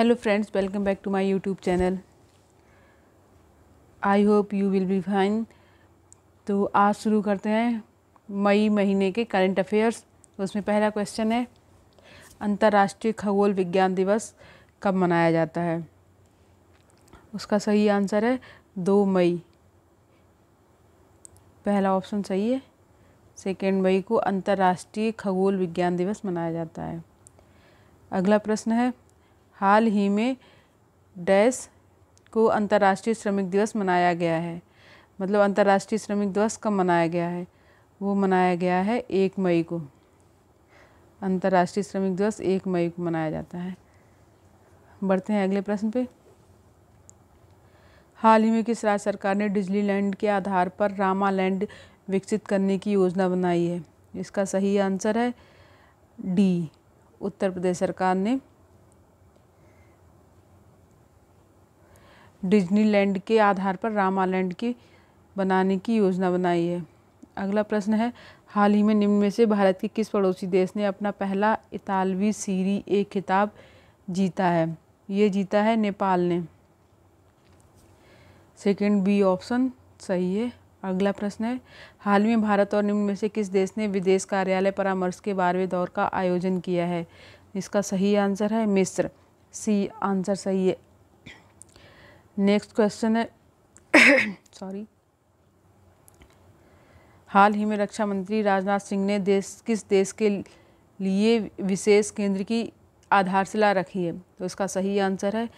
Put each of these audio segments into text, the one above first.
hello friends welcome back to my YouTube channel I hope you will be fine तो आज शुरू करते हैं मई महीने के करंट अफेयर्स तो उसमें पहला क्वेश्चन है अंतर्राष्ट्रीय खगोल विज्ञान दिवस कब मनाया जाता है उसका सही आंसर है दो मई पहला ऑप्शन सही है सेकेंड मई को अंतर्राष्ट्रीय खगोल विज्ञान दिवस मनाया जाता है अगला प्रश्न है हाल ही में डैस को अंतर्राष्ट्रीय श्रमिक दिवस मनाया गया है मतलब अंतर्राष्ट्रीय श्रमिक दिवस कब मनाया गया है वो मनाया गया है एक मई को अंतर्राष्ट्रीय श्रमिक दिवस एक मई को मनाया जाता है बढ़ते हैं अगले प्रश्न पे हाल ही में किस राज्य सरकार ने डिजली लैंड के आधार पर रामा लैंड विकसित करने की योजना बनाई है इसका सही आंसर है डी उत्तर प्रदेश सरकार ने डिज्नीलैंड के आधार पर रामालैंड की बनाने की योजना बनाई है अगला प्रश्न है हाल ही में निम्न में से भारत के किस पड़ोसी देश ने अपना पहला इतालवी सीरी ए खिताब जीता है ये जीता है नेपाल ने सेकंड बी ऑप्शन सही है अगला प्रश्न है हाल में भारत और निम्न में से किस देश ने विदेश कार्यालय परामर्श के बारहवें दौर का आयोजन किया है इसका सही आंसर है मिस्र सी आंसर सही है नेक्स्ट क्वेश्चन है सॉरी हाल ही में रक्षा मंत्री राजनाथ सिंह ने देश किस देश के लिए विशेष केंद्र की आधारशिला रखी है तो इसका सही आंसर है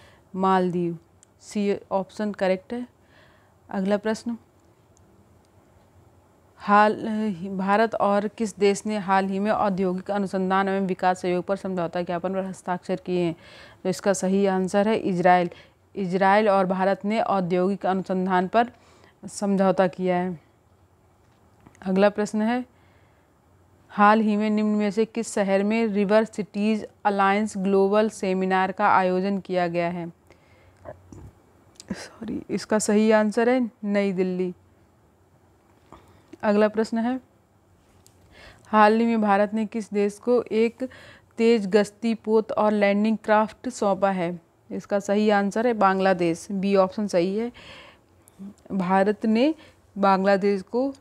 मालदीव सी ऑप्शन करेक्ट है अगला प्रश्न हाल भारत और किस देश ने हाल ही में औद्योगिक अनुसंधान एवं विकास सहयोग पर समझौता ज्ञापन पर हस्ताक्षर किए हैं तो इसका सही आंसर है इजराइल इजराइल और भारत ने औद्योगिक अनुसंधान पर समझौता किया है अगला प्रश्न है हाल ही में निम्न में से किस शहर में river cities alliance global seminar का आयोजन किया गया है सॉरी इसका सही आंसर है नई दिल्ली अगला प्रश्न है हाल ही में भारत ने किस देश को एक तेज गश्ती पोत और लैंडिंग क्राफ्ट सौंपा है इसका सही आंसर है बांग्लादेश बी ऑप्शन सही है भारत ने बांग्लादेश को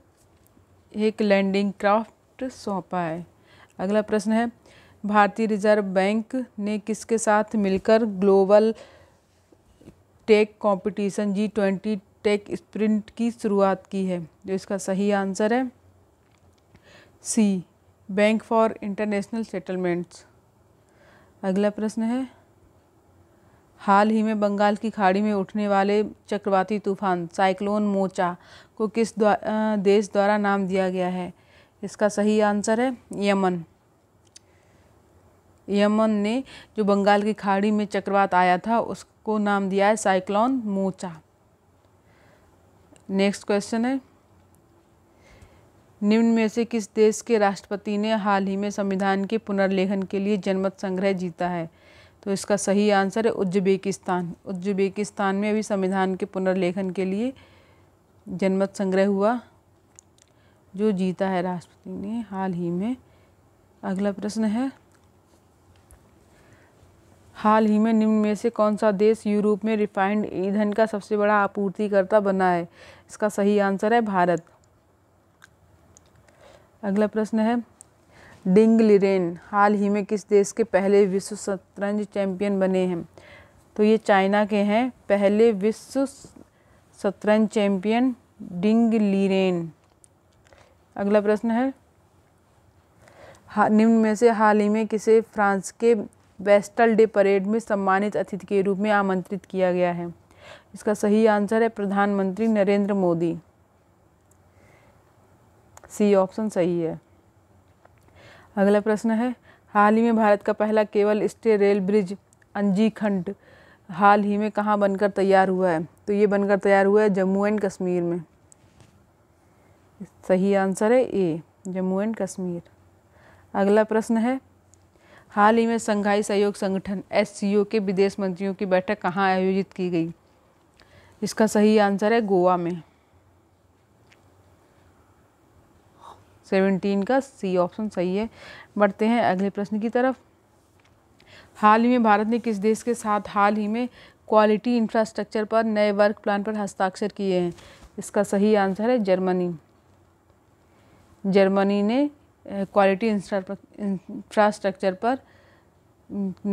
एक लैंडिंग क्राफ्ट सौंपा है अगला प्रश्न है भारतीय रिजर्व बैंक ने किसके साथ मिलकर global tech competition G twenty tech sprint की शुरुआत की है जो इसका सही आंसर है C bank for international settlements अगला प्रश्न है हाल ही में बंगाल की खाड़ी में उठने वाले चक्रवाती तूफान साइक्लोन मोचा को किस द्वा, देश द्वारा नाम दिया गया है इसका सही आंसर है यमन यमन ने जो बंगाल की खाड़ी में चक्रवात आया था उसको नाम दिया है साइक्लोन मोचा नेक्स्ट क्वेश्चन है निम्न में से किस देश के राष्ट्रपति ने हाल ही में संविधान के पुनर्लेखन के लिए जनमत संग्रह जीता है तो इसका सही आंसर है उज्जबेकिस्तान उज्जबेकिस्तान में अभी संविधान के पुनर्लेखन के लिए जनमत संग्रह हुआ जो जीता है राष्ट्रपति ने हाल ही में अगला प्रश्न है हाल ही में निम्न में से कौन सा देश यूरोप में रिफाइंड ईंधन का सबसे बड़ा आपूर्तिकर्ता बना है इसका सही आंसर है भारत अगला प्रश्न है डिंग लिरेन हाल ही में किस देश के पहले विश्व शतरंज चैंपियन बने हैं तो ये चाइना के हैं पहले विश्व शतरंज चैंपियन डिंग लिरेन अगला प्रश्न है निम्न में से हाल ही में किसे फ्रांस के वेस्टल डे परेड में सम्मानित अतिथि के रूप में आमंत्रित किया गया है इसका सही आंसर है प्रधानमंत्री नरेंद्र मोदी सी ऑप्शन सही है अगला प्रश्न है हाल ही में भारत का पहला केवल स्टे रेल ब्रिज अंजी खंड हाल ही में कहाँ बनकर तैयार हुआ है तो ये बनकर तैयार हुआ है जम्मू एंड कश्मीर में सही आंसर है ए जम्मू एंड कश्मीर अगला प्रश्न है हाल ही में संघाई सहयोग संगठन एस के विदेश मंत्रियों की बैठक कहाँ आयोजित की गई इसका सही आंसर है गोवा में सेवनटीन का सी ऑप्शन सही है बढ़ते हैं अगले प्रश्न की तरफ हाल ही में भारत ने किस देश के साथ हाल ही में क्वालिटी इंफ्रास्ट्रक्चर पर नए वर्क प्लान पर हस्ताक्षर किए हैं इसका सही आंसर है जर्मनी जर्मनी ने क्वालिटी इंफ्रास्ट्रक्चर पर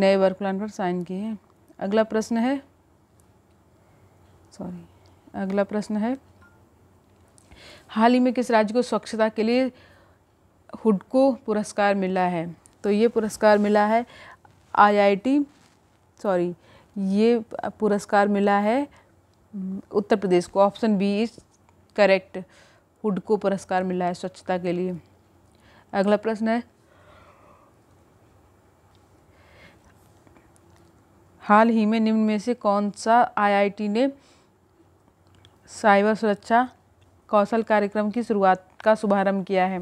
नए वर्क प्लान पर साइन किए हैं अगला प्रश्न है सॉरी अगला प्रश्न है हाल ही में किस राज्य को स्वच्छता के लिए हुड को पुरस्कार मिला है तो ये पुरस्कार मिला है आईआईटी सॉरी ये पुरस्कार मिला है उत्तर प्रदेश को ऑप्शन बी इज करेक्ट हुड को पुरस्कार मिला है स्वच्छता के लिए अगला प्रश्न है हाल ही में निम्न में से कौन सा आईआईटी ने साइबर सुरक्षा कौशल कार्यक्रम की शुरुआत का शुभारंभ किया है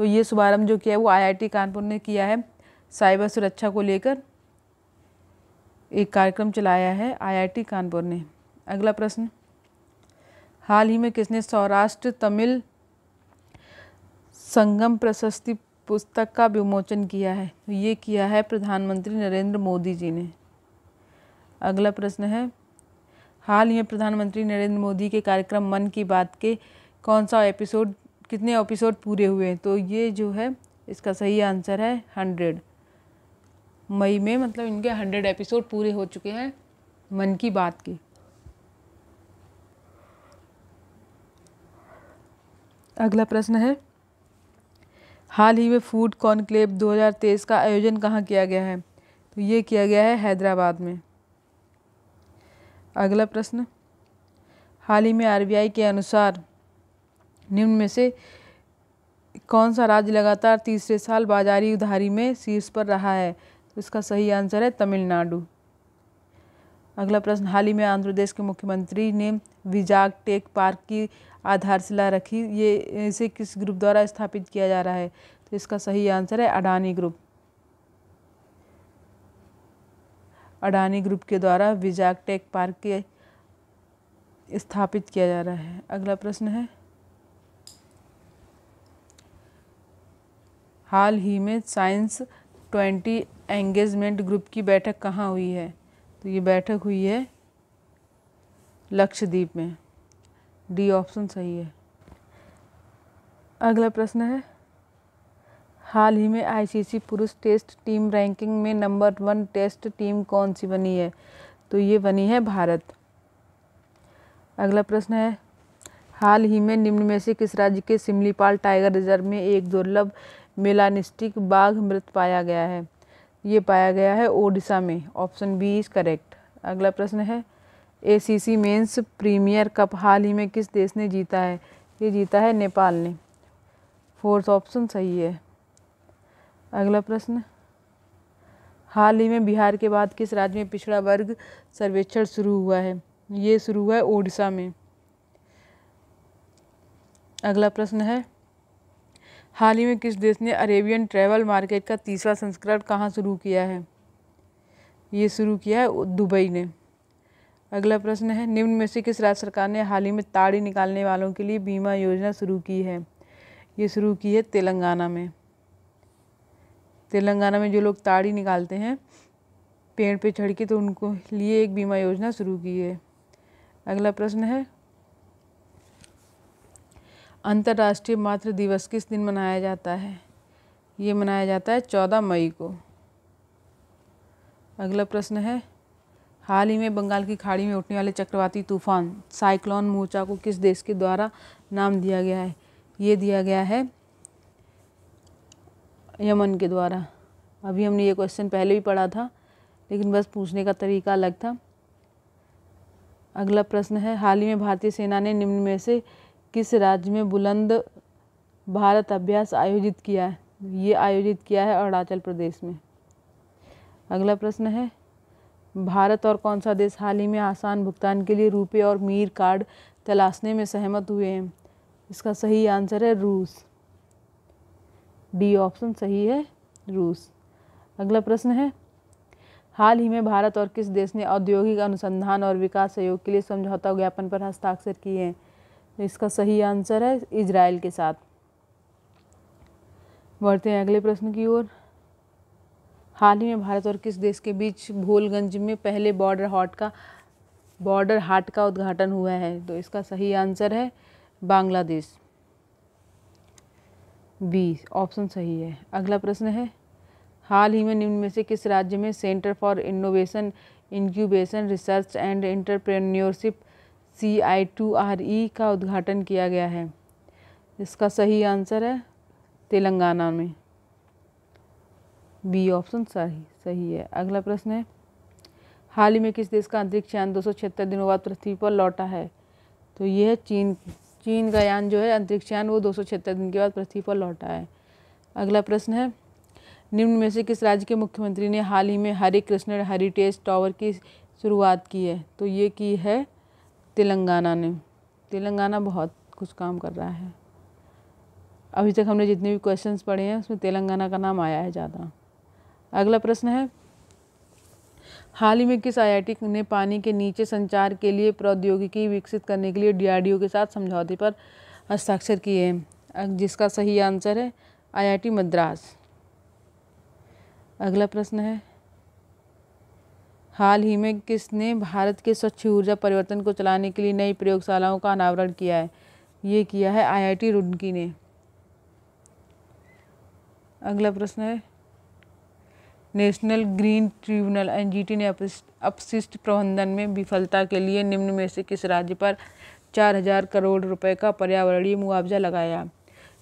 तो ये शुभारंभ जो किया है वो आईआईटी कानपुर ने किया है साइबर सुरक्षा को लेकर एक कार्यक्रम चलाया है आईआईटी कानपुर ने अगला प्रश्न हाल ही में किसने सौराष्ट्र तमिल संगम प्रशस्ति पुस्तक का विमोचन किया है तो ये किया है प्रधानमंत्री नरेंद्र मोदी जी ने अगला प्रश्न है हाल ही में प्रधानमंत्री नरेंद्र मोदी के कार्यक्रम मन की बात के कौन सा एपिसोड कितने एपिसोड पूरे हुए हैं तो ये जो है इसका सही आंसर है हंड्रेड मई में मतलब इनके हंड्रेड एपिसोड पूरे हो चुके हैं मन की बात के अगला प्रश्न है हाल ही में फूड कॉन्क्लेव 2023 का आयोजन कहाँ किया गया है तो ये किया गया है हैदराबाद में अगला प्रश्न हाल ही में आरबीआई के अनुसार निम्न में से कौन सा राज्य लगातार तीसरे साल बाजारी उधारी में शीर्ष पर रहा है तो इसका सही आंसर है तमिलनाडु अगला प्रश्न हाल ही में आंध्र प्रदेश के मुख्यमंत्री ने विजाग टेक पार्क की आधारशिला रखी ये इसे किस ग्रुप द्वारा स्थापित किया जा रहा है तो इसका सही आंसर है अडानी ग्रुप अडानी ग्रुप के द्वारा विजाग टेक पार्क के स्थापित किया जा रहा है अगला प्रश्न है हाल ही में साइंस ट्वेंटी एंगेजमेंट ग्रुप की बैठक कहाँ हुई है तो ये बैठक हुई है लक्षद्वीप में डी ऑप्शन सही है अगला प्रश्न है हाल ही में आईसीसी पुरुष टेस्ट टीम रैंकिंग में नंबर वन टेस्ट टीम कौन सी बनी है तो ये बनी है भारत अगला प्रश्न है हाल ही में निम्न में से किस राज्य के सिमलीपाल टाइगर रिजर्व में एक दुर्लभ मेलानिस्टिक बाघ मृत पाया गया है ये पाया गया है ओडिशा में ऑप्शन बी इज़ करेक्ट अगला प्रश्न है A C C men's premier cup हाल ही में किस देश ने जीता है ये जीता है नेपाल ने फोर्थ ऑप्शन सही है अगला प्रश्न हाल ही में बिहार के बाद किस राज्य में पिछड़ा वर्ग सर्वेक्षण शुरू हुआ है ये शुरू हुआ है ओडिशा में अगला प्रश्न है हाल ही में किस देश ने अरेबियन ट्रैवल मार्केट का तीसरा संस्करण कहाँ शुरू किया है ये शुरू किया है दुबई ने अगला प्रश्न है निम्न में से किस राज्य सरकार ने हाल ही में ताड़ी निकालने वालों के लिए बीमा योजना शुरू की है ये शुरू की है तेलंगाना में तेलंगाना में जो लोग ताड़ी निकालते हैं पेड़ पे चढ़ के तो उनको लिए एक बीमा योजना शुरू की है अगला प्रश्न है अंतर्राष्ट्रीय मातृ दिवस किस दिन मनाया जाता है ये मनाया जाता है चौदह मई को अगला प्रश्न है हाल ही में बंगाल की खाड़ी में उठने वाले चक्रवाती तूफान साइक्लॉन मोर्चा को किस देश के द्वारा नाम दिया गया है ये दिया गया है यमन के द्वारा अभी हमने ये क्वेश्चन पहले भी पढ़ा था लेकिन बस पूछने का तरीका अलग था अगला प्रश्न है हाल ही में भारतीय सेना ने निम्न में से किस राज्य में बुलंद भारत अभ्यास आयोजित किया है ये आयोजित किया है अरुणाचल प्रदेश में अगला प्रश्न है भारत और कौन सा देश हाल ही में आसान भुगतान के लिए रुपये और मीर कार्ड तलाशने में सहमत हुए हैं इसका सही आंसर है रूस डी ऑप्शन सही है रूस अगला प्रश्न है हाल ही में भारत और किस देश ने औद्योगिक अनुसंधान और विकास सहयोग के लिए समझौता ज्ञापन पर हस्ताक्षर किए हैं तो इसका सही आंसर है इजराइल के साथ बढ़ते हैं अगले प्रश्न की ओर हाल ही में भारत और किस देश के बीच भोलगंज में पहले बॉर्डर हॉट का बॉर्डर हाट का उद्घाटन हुआ है तो इसका सही आंसर है बांग्लादेश बी ऑप्शन सही है अगला प्रश्न है हाल ही में निम्न में से किस राज्य में centre for innovation incubation research and entrepreneurship C I two R E का उद्घाटन किया गया है इसका सही आंसर है तेलंगाना में बी ऑप्शन सही सही है अगला प्रश्न है हाल ही में किस देश का अंतरिक्ष यान दो दिनों बाद पृथ्वी पर लौटा है तो ये है चीन चीन का यान जो है अंतरिक्ष यान वो दो दिन के बाद पृथ्वी पर लौटा है अगला प्रश्न है निम्न में से किस राज्य के मुख्यमंत्री ने हाल ही में हरे कृष्ण हेरिटेज टॉवर की शुरुआत की है तो ये की है तेलंगाना ने तेलंगाना बहुत कुछ काम कर रहा है अभी तक हमने जितने भी क्वेश्चन पढ़े हैं उसमें तेलंगाना का नाम आया है ज़्यादा अगला प्रश्न है हाल ही में किस आईआईटी ने पानी के नीचे संचार के लिए प्रौद्योगिकी विकसित करने के लिए डीआरडीओ के साथ समझौते पर हस्ताक्षर किए हैं जिसका सही आंसर है आईआईटी मद्रास अगला प्रश्न है हाल ही में किसने भारत के स्वच्छ ऊर्जा परिवर्तन को चलाने के लिए नई प्रयोगशालाओं का अनावरण किया है ये किया है आईआईटी रुड़की ने अगला प्रश्न है नेशनल ग्रीन ट्रिब्यूनल एनजीटी ने अपशिष्ट प्रबंधन में विफलता के लिए निम्न में से किस राज्य पर चार हजार करोड़ रुपए का पर्यावरणीय मुआवजा लगाया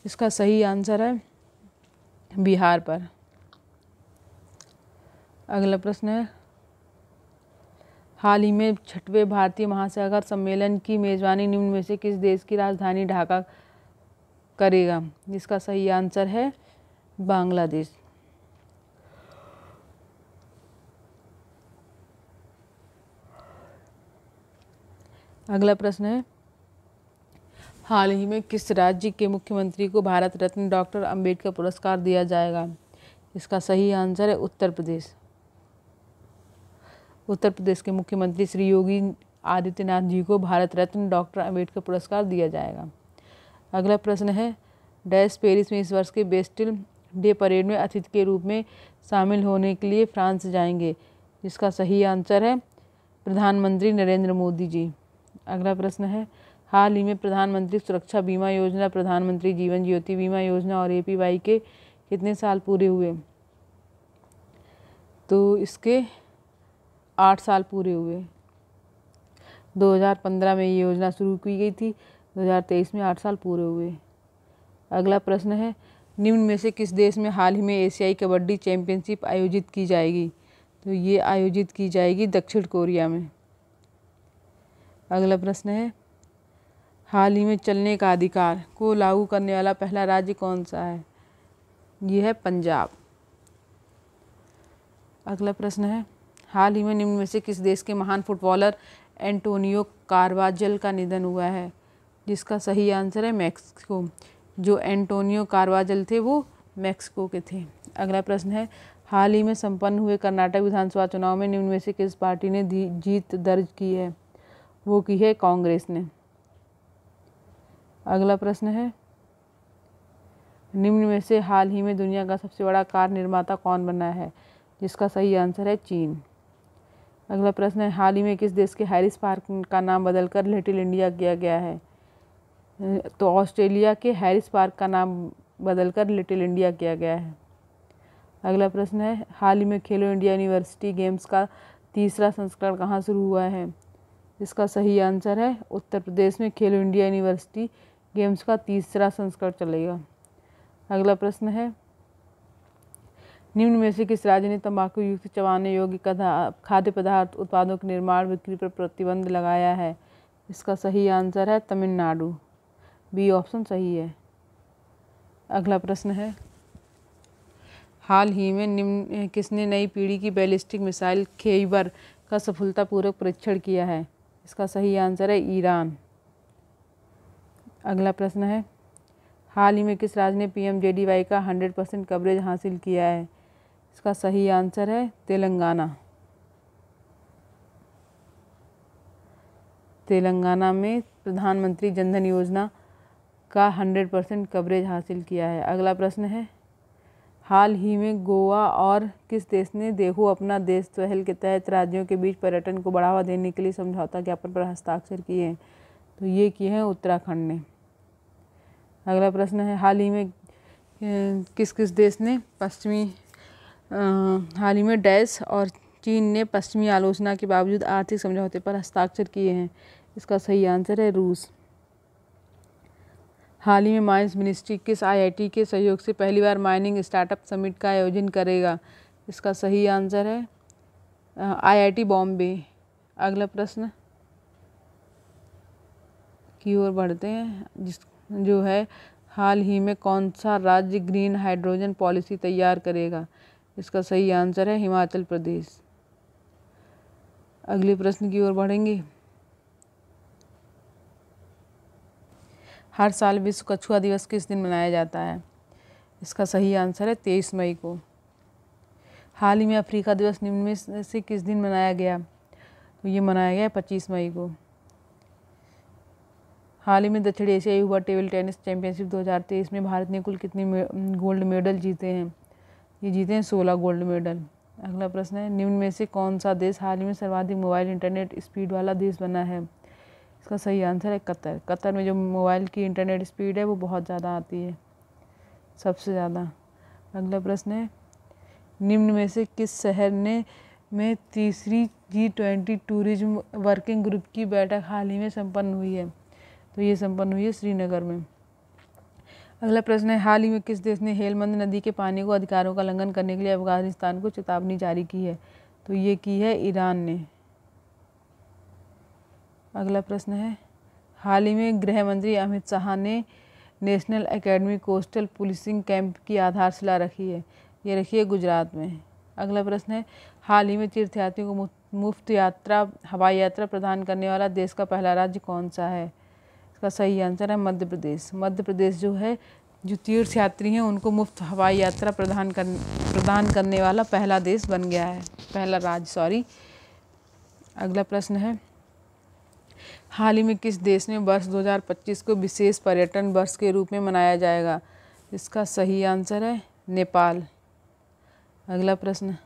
इसका सही आंसर है बिहार पर अगला प्रश्न है हाल ही में छठवें भारतीय महासागर सम्मेलन की मेज़बानी निम्न में से किस देश की राजधानी ढाका करेगा इसका सही आंसर है बांग्लादेश अगला प्रश्न है हाल ही में किस राज्य के मुख्यमंत्री को भारत रत्न डॉक्टर अंबेडकर पुरस्कार दिया जाएगा इसका सही आंसर है उत्तर प्रदेश उत्तर प्रदेश के मुख्यमंत्री श्री योगी आदित्यनाथ जी को भारत रत्न डॉक्टर अम्बेडकर पुरस्कार दिया जाएगा अगला प्रश्न है डैश पेरिस में इस वर्ष के बेस्टिल डे परेड में अतिथि के रूप में शामिल होने के लिए फ्रांस जाएंगे जिसका सही आंसर है प्रधानमंत्री नरेंद्र मोदी जी अगला प्रश्न है हाल ही में प्रधानमंत्री सुरक्षा बीमा योजना प्रधानमंत्री जीवन ज्योति बीमा योजना और ए के कितने साल पूरे हुए तो इसके आठ साल पूरे हुए 2015 में ये योजना शुरू की गई थी 2023 में आठ साल पूरे हुए अगला प्रश्न है निम्न में से किस देश में हाल ही में एशियाई कबड्डी चैम्पियनशिप आयोजित की जाएगी तो ये आयोजित की जाएगी दक्षिण कोरिया में अगला प्रश्न है हाल ही में चलने का अधिकार को लागू करने वाला पहला राज्य कौन सा है यह है पंजाब अगला प्रश्न है हाल ही में निम्न में से किस देश के महान फुटबॉलर एंटोनियो कारवाजल का निधन हुआ है जिसका सही आंसर है मैक्सिको जो एंटोनियो कारवाजल थे वो मैक्सिको के थे अगला प्रश्न है हाल ही में संपन्न हुए कर्नाटक विधानसभा चुनाव में निम्न में से किस पार्टी ने जीत दर्ज की है वो की है कांग्रेस ने अगला प्रश्न है निम्न में से हाल ही में दुनिया का सबसे बड़ा कार निर्माता कौन बना है जिसका सही आंसर है चीन अगला प्रश्न है हाल ही में किस देश के हैरिस पार्क का नाम बदलकर लिटिल इंडिया किया गया है तो ऑस्ट्रेलिया के हैरिस पार्क का नाम बदलकर लिटिल इंडिया किया गया है अगला प्रश्न है हाल ही में खेलो इंडिया यूनिवर्सिटी गेम्स का तीसरा संस्करण कहाँ शुरू हुआ है इसका सही आंसर है उत्तर प्रदेश में खेलो इंडिया यूनिवर्सिटी गेम्स का तीसरा संस्करण चलेगा अगला प्रश्न है निम्न में से किस राज्य ने तंबाकू युक्त चबाने योग्य खाद्य पदार्थ उत्पादों के निर्माण बिक्री पर प्रतिबंध लगाया है इसका सही आंसर है तमिलनाडु बी ऑप्शन सही है अगला प्रश्न है हाल ही में निम्न किसने नई पीढ़ी की बैलिस्टिक मिसाइल खेबर का सफलतापूर्वक परीक्षण किया है इसका सही आंसर है ईरान अगला प्रश्न है हाल ही में किस राज्य ने पीएमजेडीवाई का हंड्रेड परसेंट कवरेज हासिल किया है इसका सही आंसर है तेलंगाना तेलंगाना में प्रधानमंत्री जनधन योजना का 100 परसेंट कवरेज हासिल किया है अगला प्रश्न है हाल ही में गोवा और किस देश ने देखो अपना देश पहल के तहत राज्यों के बीच पर्यटन को बढ़ावा देने के लिए समझौता ज्ञापन पर हस्ताक्षर किए हैं तो ये किए हैं उत्तराखंड ने अगला प्रश्न है हाल ही में किस किस देश ने पश्चिमी हाल ही में डैश और चीन ने पश्चिमी आलोचना के बावजूद आर्थिक समझौते पर हस्ताक्षर किए हैं इसका सही आंसर है रूस हाल ही में माइंस मिनिस्ट्री किस आईआईटी के सहयोग से पहली बार माइनिंग स्टार्टअप समिट का आयोजन करेगा इसका सही आंसर है आईआईटी बॉम्बे अगला प्रश्न की ओर बढ़ते हैं जिस जो है हाल ही में कौन सा राज्य ग्रीन हाइड्रोजन पॉलिसी तैयार करेगा इसका सही आंसर है हिमाचल प्रदेश अगले प्रश्न की ओर बढ़ेंगे हर साल विश्व कछुआ दिवस किस दिन मनाया जाता है इसका सही आंसर है तेईस मई को हाल ही में अफ्रीका दिवस निम्न में से किस दिन मनाया गया तो ये मनाया गया पच्चीस मई को हाल ही में दक्षिण एशियाई युवा टेबल टेनिस चैंपियनशिप 2023 में भारत ने कुल कितने गोल्ड मेडल जीते हैं ये जीते हैं सोलह गोल्ड मेडल अगला प्रश्न है निम्न में से कौन सा देश हाल ही में सर्वाधिक मोबाइल इंटरनेट स्पीड वाला देश बना है इसका सही आंसर है कतर कतर में जो मोबाइल की इंटरनेट स्पीड है वो बहुत ज़्यादा आती है सबसे ज़्यादा अगला प्रश्न है निम्न में से किस शहर ने में तीसरी G twenty tourism working group की बैठक हाल ही में संपन्न हुई है तो ये संपन्न हुई है श्रीनगर में अगला प्रश्न है हाल ही में किस देश ने हेलमंद नदी के पानी को अधिकारों का उल्लंघन करने के लिए अफगानिस्तान को चेतावनी जारी की है तो ये की है ईरान ने अगला प्रश्न है हाल ही में गृह मंत्री अमित शाह ने national academy coastal policing camp की आधारशिला रखी है ये रखी है गुजरात में अगला प्रश्न है हाल ही में तीर्थयात्रियों को मुफ्त यात्रा हवाई यात्रा प्रदान करने वाला देश का पहला राज्य कौन सा है इसका सही आंसर है मध्य प्रदेश मध्य प्रदेश जो है जो तीर्थ यात्री हैं उनको मुफ्त हवाई यात्रा प्रदान कर प्रदान करने वाला पहला देश बन गया है पहला राज्य सॉरी अगला प्रश्न है हाल ही में किस देश में वर्ष 2025 को विशेष पर्यटन वर्ष के रूप में मनाया जाएगा इसका सही आंसर है नेपाल अगला प्रश्न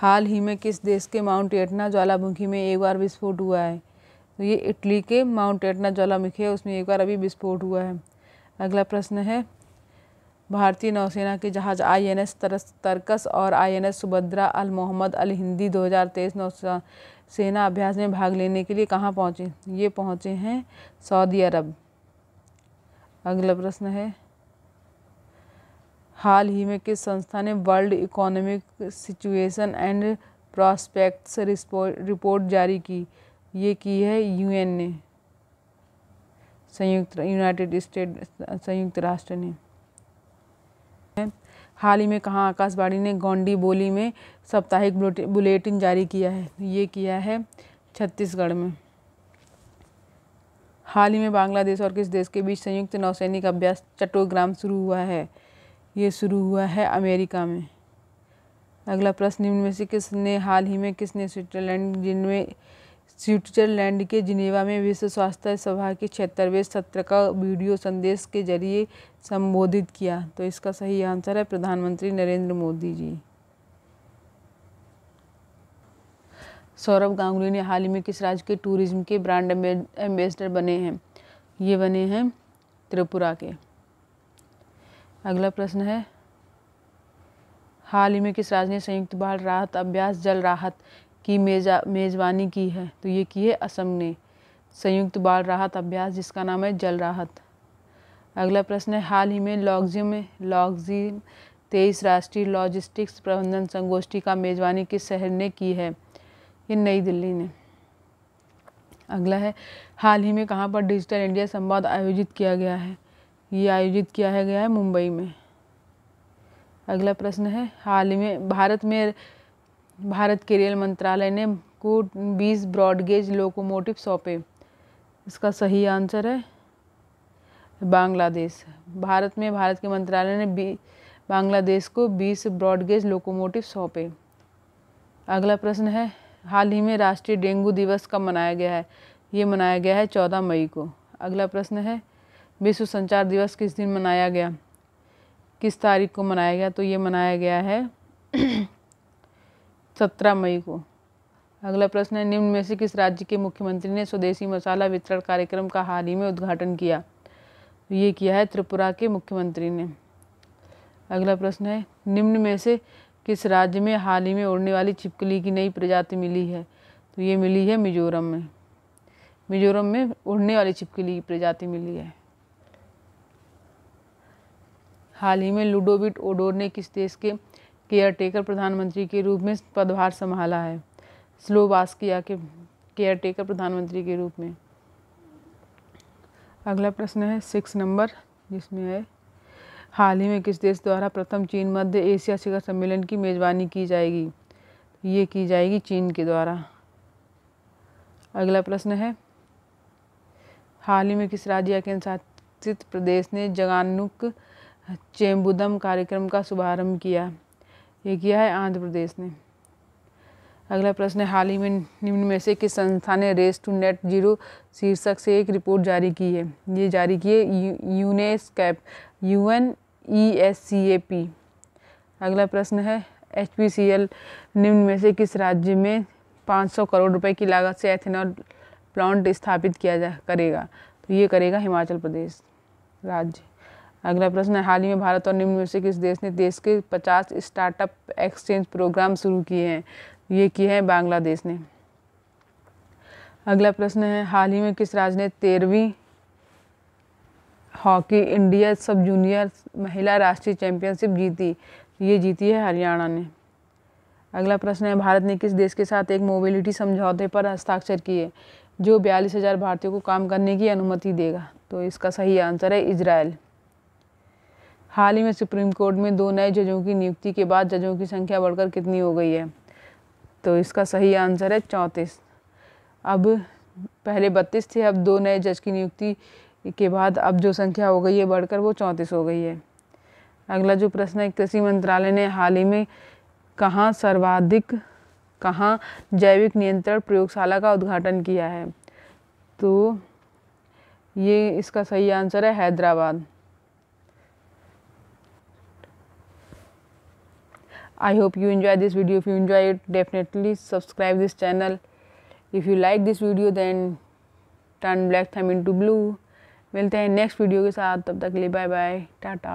हाल ही में किस देश के माउंट एटना ज्वालामुखी में एक बार विस्फोट हुआ है तो ये इटली के माउंट एटना ज्वालामुखी है उसमें एक बार अभी विस्फोट हुआ है अगला प्रश्न है भारतीय नौसेना के जहाज़ आई एन एस तरकस और I N S Subhadra Al Mohammed Al Hindi 2023 नौसेना अभ्यास में भाग लेने के लिए कहाँ पहुँचे ये पहुँचे हैं सऊदी अरब अगला प्रश्न है हाल ही में किस संस्था ने world economic situation and prospects report जारी की ये की है यूएन ने संयुक्त यूनाइटेड स्टेट संयुक्त राष्ट्र ने हाल ही में कहा आकाशवाणी ने गोंडी बोली में साप्ताहिक बुलेटिन जारी किया है ये किया है छत्तीसगढ़ में हाल ही में बांग्लादेश और किस देश के बीच संयुक्त नौसैनिक अभ्यास चट्टोग्राम शुरू हुआ है ये शुरू हुआ है अमेरिका में अगला प्रश्न निम्न में से किसने हाल ही में किसने स्विट्जरलैंड जिनमें स्विट्जरलैंड के जिनेवा में विश्व स्वास्थ्य सभा के छिहत्तरवें सत्र का वीडियो संदेश के जरिए संबोधित किया तो इसका सही आंसर है प्रधानमंत्री नरेंद्र मोदी जी सौरभ गांगुली ने हाल ही में किस राज्य के टूरिज्म के ब्रांड एम्बेसडर बने हैं ये बने हैं त्रिपुरा के अगला प्रश्न है हाल ही में किस राज्य ने संयुक्त बाल राहत अभ्यास जल राहत की मेजा मेज़बानी की है तो ये की है असम ने संयुक्त बाल राहत अभ्यास जिसका नाम है जल राहत अगला प्रश्न है हाल ही में लॉग्जिम में तेईस राष्ट्रीय लॉजिस्टिक्स प्रबंधन संगोष्ठी का मेज़बानी किस शहर ने की है ये नई दिल्ली ने अगला है हाल ही में कहाँ पर डिजिटल इंडिया संवाद आयोजित किया गया है ये आयोजित किया है गया है मुंबई में अगला प्रश्न है हाल ही में भारत में भारत के रेल मंत्रालय ने को बीस ब्रॉडगेज लोकोमोटिव सौंपे इसका सही आंसर है बांग्लादेश भारत में भारत के मंत्रालय ने बांग्लादेश को बीस ब्रॉडगेज लोकोमोटिव सौंपे अगला प्रश्न है हाल ही में राष्ट्रीय डेंगू दिवस कब मनाया गया है ये मनाया गया है चौदह मई को अगला प्रश्न है विश्व संचार दिवस किस दिन मनाया गया किस तारीख को मनाया गया तो ये मनाया गया है सत्रह मई को अगला प्रश्न है निम्न में से किस राज्य के मुख्यमंत्री ने स्वदेशी मसाला वितरण कार्यक्रम का हाल ही में उद्घाटन किया तो ये किया है त्रिपुरा के मुख्यमंत्री ने अगला प्रश्न है निम्न में से किस राज्य में हाल ही में उड़ने वाली छिपकली की नई प्रजाति मिली है तो ये मिली है मिजोरम में मिजोरम में उड़ने वाली छिपकली की प्रजाति मिली है हाल ही में लूडोविट ओडोर ने किस देश के केयर टेकर प्रधानमंत्री के रूप में पदभार संभाला है किया के केयर टेकर प्रधानमंत्री के रूप में अगला प्रश्न है सिक्स नंबर जिसमें है हाल ही में किस देश द्वारा प्रथम चीन मध्य एशिया शिखर सम्मेलन की मेज़बानी की जाएगी ये की जाएगी चीन के द्वारा अगला प्रश्न है हाल ही में किस राज्य या केंद्र शासित प्रदेश ने जगानुक चेम्बुदम कार्यक्रम का शुभारंभ किया ये किया है आंध्र प्रदेश ने अगला प्रश्न है हाल ही में निम्न में से किस संस्था ने रेस टू नेट जीरो शीर्षक से एक रिपोर्ट जारी की है ये जारी की है UNESCAP U N E S C A P अगला प्रश्न है एच पी सी एल निम्न में से किस राज्य में 500 करोड़ रुपए की लागत से एथेनॉल प्लांट स्थापित किया जा करेगा तो ये करेगा हिमाचल प्रदेश राज्य अगला प्रश्न है हाल ही में भारत और निम्न में से किस देश ने देश के 50 स्टार्टअप एक्सचेंज प्रोग्राम शुरू किए हैं ये किए हैं बांग्लादेश ने अगला प्रश्न है हाल ही में किस राज्य ने तेरहवीं हॉकी इंडिया सब जूनियर महिला राष्ट्रीय चैंपियनशिप जीती ये जीती है हरियाणा ने अगला प्रश्न है भारत ने किस देश के साथ एक मोबिलिटी समझौते पर हस्ताक्षर किए जो बयालीस हज़ार भारतीयों को काम करने की अनुमति देगा तो इसका सही आंसर है इसराइल हाल ही में सुप्रीम कोर्ट में दो नए जजों की नियुक्ति के बाद जजों की संख्या बढ़कर कितनी हो गई है तो इसका सही आंसर है चौंतीस अब पहले बत्तीस थे अब दो नए जज की नियुक्ति के बाद अब जो संख्या हो गई है बढ़कर वो चौंतीस हो गई है अगला जो प्रश्न है कृषि मंत्रालय ने हाल ही में कहाँ सर्वाधिक कहाँ जैविक नियंत्रण प्रयोगशाला का उद्घाटन किया है तो ये इसका सही आंसर है Hyderabad i hope you enjoy this video if you enjoy it definitely subscribe this channel if you like this video then turn black thumb into blue मिलते हैं नेक्स्ट वीडियो के साथ तब तक ले बाय बाय टाटा